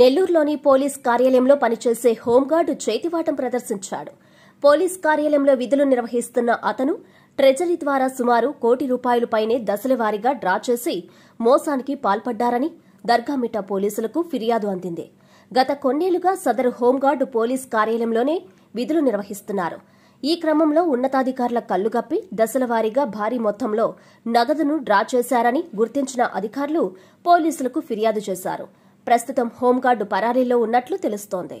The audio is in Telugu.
నెల్లూరులోని పోలీస్ కార్యాలయంలో పనిచేసే హోంగార్డు చేతివాటం ప్రదర్శించాడు పోలీస్ కార్యాలయంలో విధులు నిర్వహిస్తున్న అతను ట్రెజరీ ద్వారా సుమారు కోటి రూపాయలపైనే దశలవారీగా డ్రా చేసి మోసానికి పాల్పడ్డారని దర్గామిఠా పోలీసులకు ఫిర్యాదు అందింది గత కొన్నేళ్లుగా సదరు హోంగార్డు పోలీస్ కార్యాలయంలోనే విధులు నిర్వహిస్తున్నారు ఈ క్రమంలో ఉన్నతాధికారుల కప్పి దశలవారీగా భారీ మొత్తంలో నగదును డ్రా చేశారని గుర్తించిన అధికారులు పోలీసులకు ఫిర్యాదు చేశారు ప్రస్తుతం హోంగార్డు పరారీలో ఉన్నట్లు తెలుస్తోంది